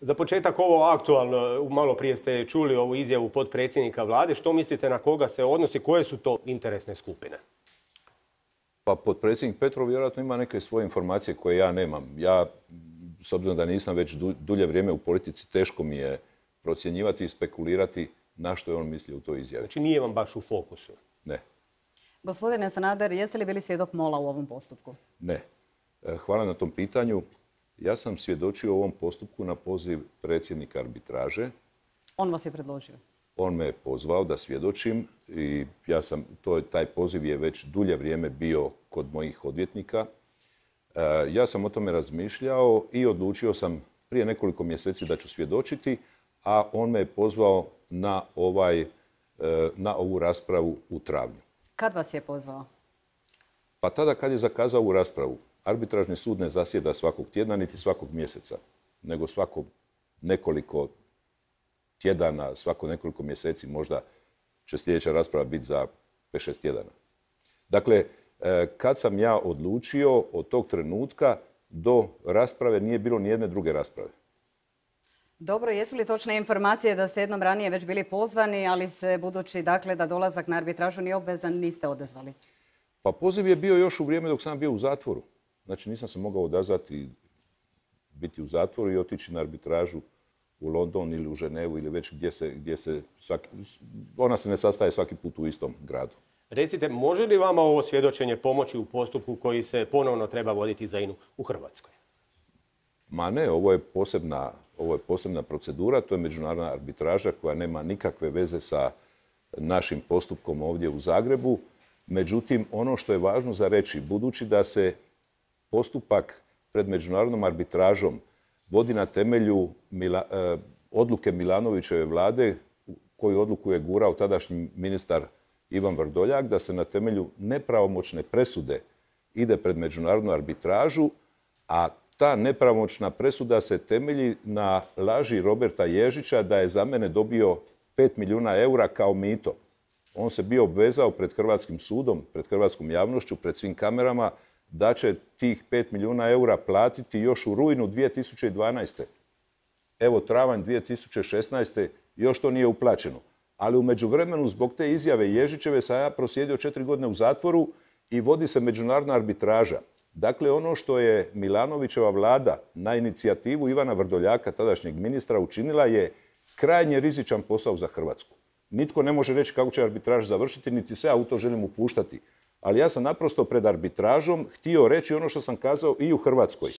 Za početak ovo aktualno, malo prije ste čuli ovu izjavu potpredsjednika vlade. Što mislite na koga se odnosi? Koje su to interesne skupine? Pa potpredsjednik Petrov vjerojatno ima neke svoje informacije koje ja nemam. Ja, s obzirom da nisam već dulje vrijeme u politici, teško mi je procjenjivati i spekulirati na što je on mislio u toj izjavi. Znači nije vam baš u fokusu? Ne. Gospodine Sanader, jeste li bili svjedok Mola u ovom postupku? Ne. E, hvala na tom pitanju. Ja sam svjedočio ovom postupku na poziv predsjednika arbitraže. On vas je predložio? On me je pozvao da svjedočim i ja sam, to, taj poziv je već dulje vrijeme bio kod mojih odvjetnika. E, ja sam o tome razmišljao i odlučio sam prije nekoliko mjeseci da ću svjedočiti, a on me je pozvao na, ovaj, e, na ovu raspravu u travnju. Kad vas je pozvao? Pa tada kad je zakazao u raspravu. Arbitražni sud ne zasjeda svakog tjedna, niti svakog mjeseca, nego svako nekoliko tjedana, svako nekoliko mjeseci možda će sljedeća rasprava biti za 5-6 tjedana. Dakle, e, kad sam ja odlučio od tog trenutka do rasprave nije bilo ni jedne druge rasprave. Dobro, jesu li točne informacije da ste jednom ranije već bili pozvani, ali se budući dakle da dolazak na arbitražu nije obvezan, niste odezvali? Pa poziv je bio još u vrijeme dok sam bio u zatvoru. Znači nisam se mogao odazvati, biti u zatvoru i otići na arbitražu u London ili u Ženevu ili već gdje se, gdje se svaki, ona se ne sastaje svaki put u istom gradu. Recite, može li vama ovo svjedočenje pomoći u postupku koji se ponovno treba voditi za INU u Hrvatskoj? Ma ne, ovo je posebna, ovo je posebna procedura, to je međunarodna arbitraža koja nema nikakve veze sa našim postupkom ovdje u Zagrebu. Međutim, ono što je važno za reći, budući da se postupak pred međunarodnom arbitražom vodi na temelju e, odluke Milanovićeve vlade koju odluku je gurao tadašnji ministar Ivan Vrdoljak da se na temelju nepravomoćne presude ide pred međunarodnu arbitražu, a ta nepravomoćna presuda se temelji na laži Roberta Ježića da je za mene dobio 5 milijuna eura kao mito. On se bio obvezao pred Hrvatskim sudom, pred Hrvatskom javnošću, pred svim kamerama da će tih 5 milijuna eura platiti još u rujnu 2012. Evo, travanj 2016. još to nije uplaćeno. Ali u međuvremenu, zbog te izjave Ježićeve, sam ja prosjedio četiri godine u zatvoru i vodi se međunarodna arbitraža. Dakle, ono što je Milanovićeva vlada na inicijativu Ivana Vrdoljaka, tadašnjeg ministra, učinila je krajnje rizičan posao za Hrvatsku. Nitko ne može reći kako će arbitraž završiti, niti se ja u to želim upuštati. Ali ja sam naprosto pred arbitražom htio reći ono što sam kazao i u Hrvatskoj.